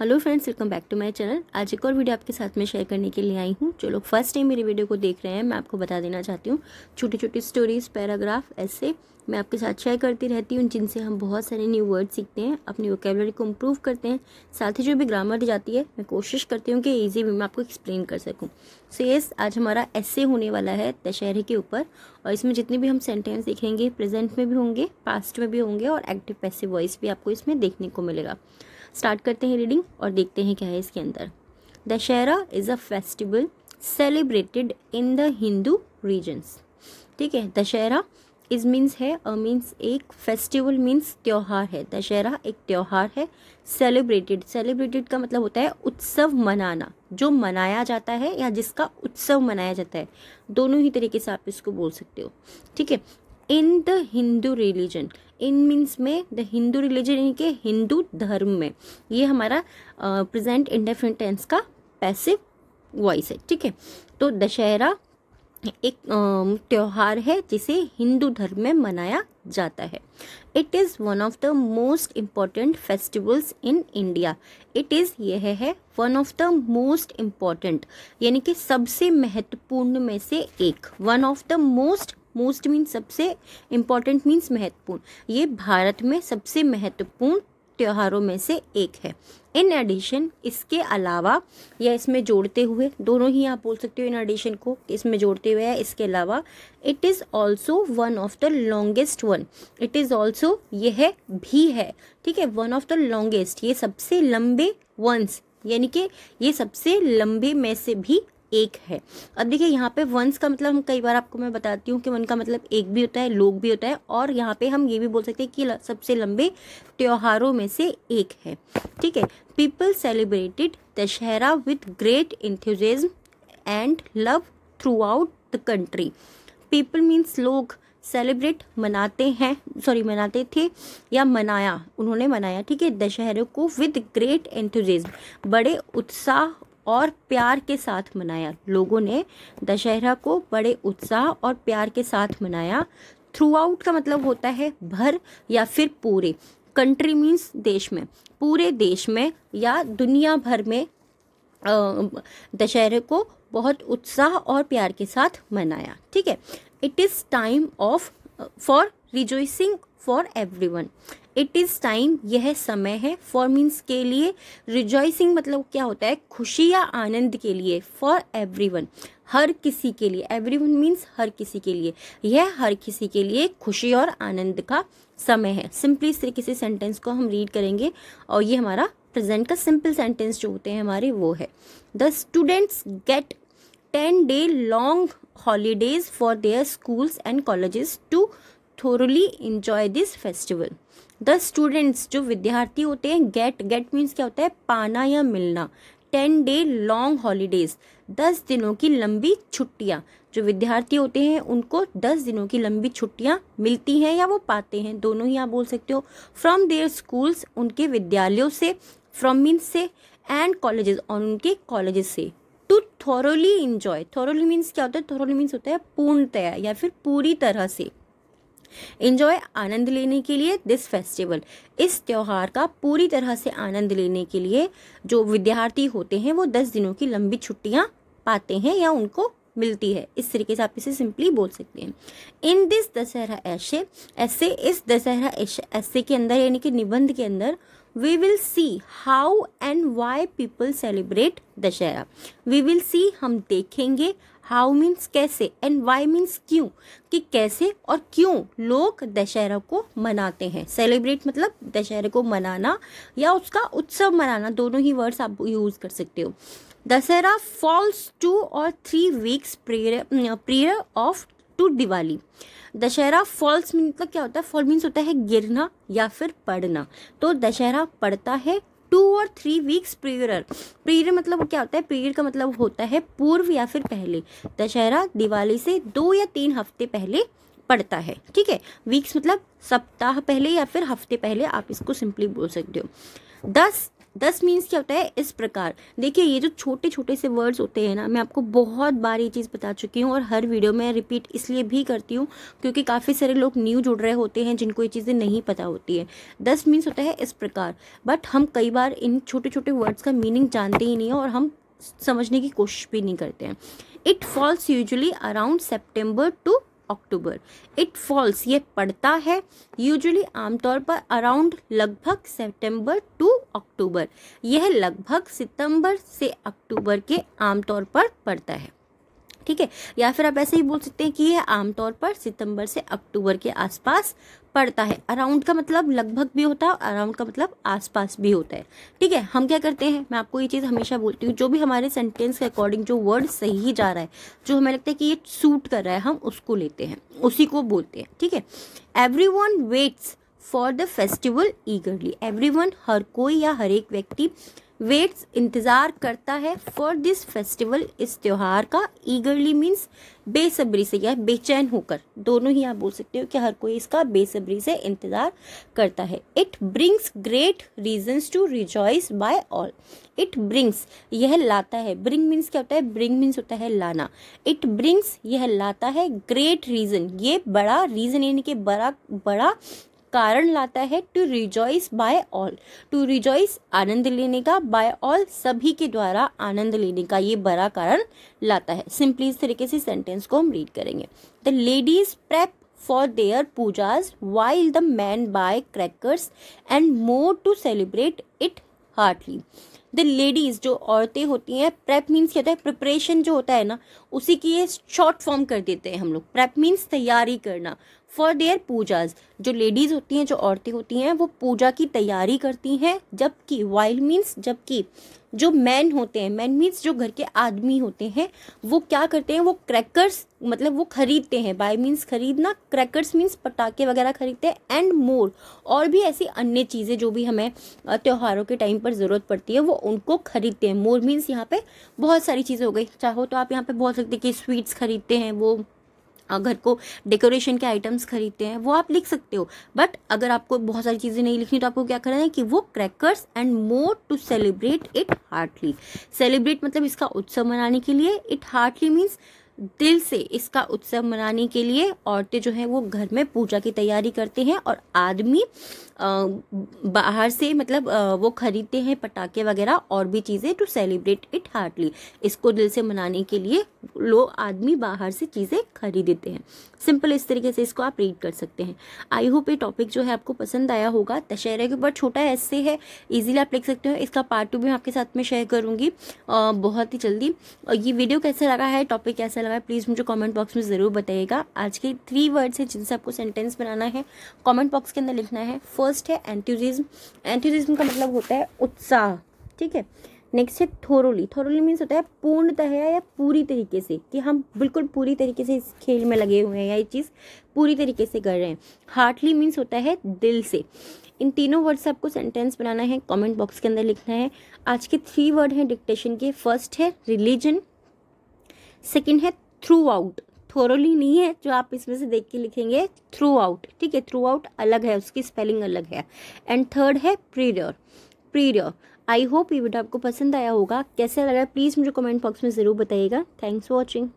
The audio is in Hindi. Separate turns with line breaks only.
Hello friends welcome back to my channel आज एक और वीडियो आपके साथ में शेयर करने के लिए आई हूँ जो लोग फर्स्ट टाइम मेरी वीडियो को देख रहे हैं मैं आपको बता देना चाहती हूँ छोटी छोटी स्टोरीज पैराग्राफ ऐसे मैं आपके साथ शेयर करती रहती हूँ जिनसे हम बहुत सारे न्यू वर्ड सीखते हैं अपनी वोकेबलरी को इम्प्रूव करते हैं साथ ही जो भी ग्रामर जाती है मैं कोशिश करती हूँ कि ईजी वे मैं आपको एक्सप्लेन कर सकूँ सो येस आज हमारा ऐसे होने वाला है दशहरे के ऊपर और इसमें जितने भी हम सेंटेंस देखेंगे प्रेजेंट में भी होंगे पास्ट में भी होंगे और एक्टिव पैसिव वॉइस भी आपको इसमें देखने को मिलेगा स्टार्ट करते हैं रीडिंग और देखते हैं क्या है इसके अंदर Dussehra is a festival celebrated in the Hindu regions ठीक है दशहरा इज मीन्स है मीन्स एक फेस्टिवल मीन्स त्यौहार है दशहरा एक त्यौहार है सेलिब्रेटेड सेलिब्रेटेड का मतलब होता है उत्सव मनाना जो मनाया जाता है या जिसका उत्सव मनाया जाता है दोनों ही तरीके से आप इसको बोल सकते हो ठीक है in the Hindu religion in means में द हिंदू रिलीजन यानी कि हिंदू धर्म में ये हमारा प्रेजेंट इंडेफिनेट टेंस का पैसिव वॉइस है ठीक है तो दशहरा एक त्यौहार है जिसे हिंदू धर्म में मनाया जाता है it is one of the most important festivals in India it is यह है one of the most important यानी कि सबसे महत्वपूर्ण में से एक one of the most most means सबसे इम्पॉर्टेंट मीन्स महत्वपूर्ण ये भारत में सबसे महत्वपूर्ण त्योहारों में से एक है इन एडिशन इसके अलावा या इसमें जोड़ते हुए दोनों ही आप बोल सकते हो इन एडिशन को इसमें जोड़ते हुए या इसके अलावा it is also one of the longest one it is also यह भी है ठीक है वन ऑफ द लॉन्गेस्ट ये सबसे लंबे वंस यानी कि ये सबसे लंबे में से भी एक है अब देखिए यहाँ पे वंस का मतलब हम कई बार आपको मैं बताती हूँ कि वन का मतलब एक भी होता है लोग भी होता है और यहाँ पे हम ये भी बोल सकते हैं कि सबसे लंबे त्योहारों में से एक है ठीक है people celebrated Dussehra with great enthusiasm and love throughout the country people means लोग सेलिब्रेट मनाते हैं सॉरी मनाते थे या मनाया उन्होंने मनाया ठीक है दशहरे को विद ग्रेट एंथुजिज्म बड़े उत्साह और प्यार के साथ मनाया लोगों ने दशहरा को बड़े उत्साह और प्यार के साथ मनाया थ्रू आउट का मतलब होता है भर या फिर पूरे कंट्री मीन्स देश में पूरे देश में या दुनिया भर में दशहरे को बहुत उत्साह और प्यार के साथ मनाया ठीक है it is time of for rejoicing for everyone it is time यह समय है फॉर मीन्स के लिए रिजॉइसिंग मतलब क्या होता है खुशी या आनंद के लिए फॉर एवरी वन हर किसी के लिए एवरी वन मीन्स हर किसी के लिए यह हर किसी के लिए खुशी और आनंद का समय है सिंपली इस तरीके से सेंटेंस को हम रीड करेंगे और ये हमारा प्रेजेंट का सिंपल सेंटेंस जो होते हैं हमारे वो है the students get ten day long holidays for their schools and colleges to thoroughly enjoy this festival. The students जो विद्यार्थी होते हैं गेट गेट मीन्स क्या होता है पाना या मिलना टेन डे लॉन्ग हॉलीडेज दस दिनों की लंबी छुट्टियाँ जो विद्यार्थी होते हैं उनको दस दिनों की लंबी छुट्टियाँ मिलती हैं या वो पाते हैं दोनों ही आप बोल सकते हो फ्रॉम देयर स्कूल्स उनके विद्यालयों से फ्रॉम मीन्स से एंड कॉलेजेस और उनके कॉलेजेस से to thoroughly enjoy thoroughly means क्या होता है थॉरोली मीन्स होता है पूर्णतया या फिर पूरी तरह से इंजॉय आनंद लेने के लिए दिस फेस्टिवल इस त्यौहार का पूरी तरह से आनंद लेने के लिए जो विद्यार्थी होते हैं वो दस दिनों की लंबी छुट्टियां पाते हैं या उनको मिलती है इस तरीके से आप इसे सिंपली बोल सकते हैं इन दिस दशहरा ऐसे ऐसे इस दशहरा ऐसे के अंदर यानी कि निबंध के अंदर we will see how and why people celebrate Dussehra we will see हम देखेंगे हाउ मीन्स कैसे एंड वाई मीन्स क्यों कि कैसे और क्यों लोग दशहरा को मनाते हैं सेलिब्रेट मतलब दशहरा को मनाना या उसका उत्सव मनाना दोनों ही वर्ड्स आप यूज़ कर सकते हो दशहरा फॉल्स टू और three weeks prior prior of to Diwali Dussehra falls mean का क्या होता है फॉल मीन्स होता है गिरना या फिर पड़ना तो दशहरा पड़ता है टू और थ्री वीक्स प्रीयर प्रीयर मतलब क्या होता है प्रीयर का मतलब होता है पूर्व या फिर पहले दशहरा दिवाली से दो या तीन हफ्ते पहले पड़ता है ठीक है वीक्स मतलब सप्ताह पहले या फिर हफ्ते पहले आप इसको सिंपली बोल सकते हो दस दस मीन्स क्या होता है इस प्रकार देखिए ये जो छोटे छोटे से वर्ड्स होते हैं ना मैं आपको बहुत बार ये चीज़ बता चुकी हूँ और हर वीडियो में रिपीट इसलिए भी करती हूँ क्योंकि काफ़ी सारे लोग न्यू जुड़ रहे होते हैं जिनको ये चीज़ें नहीं पता होती है दस मीन्स होता है इस प्रकार बट हम कई बार इन छोटे छोटे वर्ड्स का मीनिंग जानते ही नहीं है और हम समझने की कोशिश भी नहीं करते हैं it falls usually around September to October it falls ये पड़ता है यूजुअली आमतौर पर अराउंड लगभग सितंबर टू अक्टूबर यह लगभग सितंबर से अक्टूबर के आमतौर पर पड़ता है ठीक है या फिर आप ऐसे ही बोल सकते हैं कि ये आमतौर पर सितंबर से अक्टूबर के आसपास पड़ता है अराउंड का मतलब लगभग भी होता है अराउंड का मतलब आसपास भी होता है ठीक है हम क्या करते हैं मैं आपको ये चीज़ हमेशा बोलती हूँ जो भी हमारे सेंटेंस के अकॉर्डिंग जो वर्ड सही ही जा रहा है जो हमें लगता है कि ये सूट कर रहा है हम उसको लेते हैं उसी को बोलते हैं ठीक है every waits for the festival eagerly every हर कोई या हर एक व्यक्ति वेट्स इंतज़ार करता है फॉर दिस फेस्टिवल इस त्यौहार का ईगरली मीन्स बेसब्री से या बेचैन होकर दोनों ही आप बोल सकते हो कि हर कोई इसका बेसब्री से इंतज़ार करता है it brings great reasons to rejoice by all it brings यह लाता है ब्रिंग मीन्स क्या होता है ब्रिंग मीन्स होता है लाना इट ब्रिंग्स यह लाता है ग्रेट रीज़न ये बड़ा रीज़न यानी कि बड़ा बड़ा कारण लाता है to rejoice by all to rejoice आनंद लेने का बाय ऑल सभी के द्वारा आनंद लेने का ये बड़ा कारण लाता है सिंपली इस तरीके से सेंटेंस को हम रीड करेंगे the ladies prep for their pujas while the man buy crackers and more to celebrate it heartily the ladies जो औरतें होती हैं प्रेप मीन्स क्या होता है प्रिपरेशन जो होता है ना उसी की ये शॉर्ट फॉर्म कर देते हैं हम लोग प्रेप मीन्स तैयारी करना फॉर देयर पूजाज जो लेडीज़ होती हैं जो औरतें होती हैं वो पूजा की तैयारी करती हैं जबकि वाइल्ड मीन्स जबकि जो मैन होते हैं मैन मीन्स जो घर के आदमी होते हैं वो क्या करते हैं वो क्रैकर्स मतलब वो खरीदते हैं बाय मीन्स खरीदना क्रैकर्स मीन्स पटाखे वगैरह खरीदते हैं एंड मोर और भी ऐसी अन्य चीज़ें जो भी हमें त्योहारों के टाइम पर ज़रूरत पड़ती है वो उनको खरीदते हैं मोर मीन्स यहाँ पे बहुत सारी चीज़ें हो गई चाहो तो आप यहाँ पे बहुत सकते कि स्वीट्स खरीदते हैं वो घर को डेकोरेशन के आइटम्स खरीदते हैं वो आप लिख सकते हो बट अगर आपको बहुत सारी चीज़ें नहीं लिखनी तो आपको क्या करना है कि वो crackers and more to celebrate it heartily celebrate मतलब इसका उत्सव मनाने के लिए इट हार्टली मीन्स दिल से इसका उत्सव मनाने के लिए औरतें जो है वो घर में पूजा की तैयारी करते हैं और आदमी बाहर से मतलब वो खरीदते हैं पटाखे वगैरह और भी चीज़ें टू सेलिब्रेट इट हार्डली इसको दिल से मनाने के लिए लोग आदमी बाहर से चीज़ें खरीदते हैं सिंपल इस तरीके से इसको आप रीड कर सकते हैं आई होप ये टॉपिक जो है आपको पसंद आया होगा दशहरे के ऊपर छोटा ऐसे है ईजिली आप लिख सकते हो इसका पार्ट टू भी मैं आपके साथ में शेयर करूँगी बहुत ही जल्दी ये वीडियो कैसा लगा है टॉपिक कैसा लगा लगा है प्लीज़ मुझे कमेंट बॉक्स में ज़रूर बताइएगा आज के थ्री वर्ड्स हैं जिनसे आपको सेंटेंस बनाना है कमेंट बॉक्स के अंदर लिखना है फर्स्ट है एंथ्यूजिज्म एंथ्यूजिज्म का मतलब होता है उत्साह ठीक है नेक्स्ट है थोरोली थोरोली मीन्स होता है पूर्णतः या पूरी तरीके से कि हम बिल्कुल पूरी तरीके से इस खेल में लगे हुए हैं या ये चीज़ पूरी तरीके से कर रहे हैं हार्टली मीन्स होता है दिल से इन तीनों वर्ड्स आपको सेंटेंस बनाना है कमेंट बॉक्स के अंदर लिखना है आज के थ्री वर्ड हैं डिक्टेशन के फर्स्ट है रिलीजन सेकेंड है थ्रू आउट थोरोली नहीं है जो आप इसमें से देख के लिखेंगे थ्रू आउट ठीक है थ्रू आउट अलग है उसकी स्पेलिंग अलग है एंड थर्ड है प्रीरियर प्रीरियर आई होप ये वीडियो आपको पसंद आया होगा कैसा लगा प्लीज़ मुझे कमेंट बॉक्स में ज़रूर बताइएगा थैंक्स फॉर वॉचिंग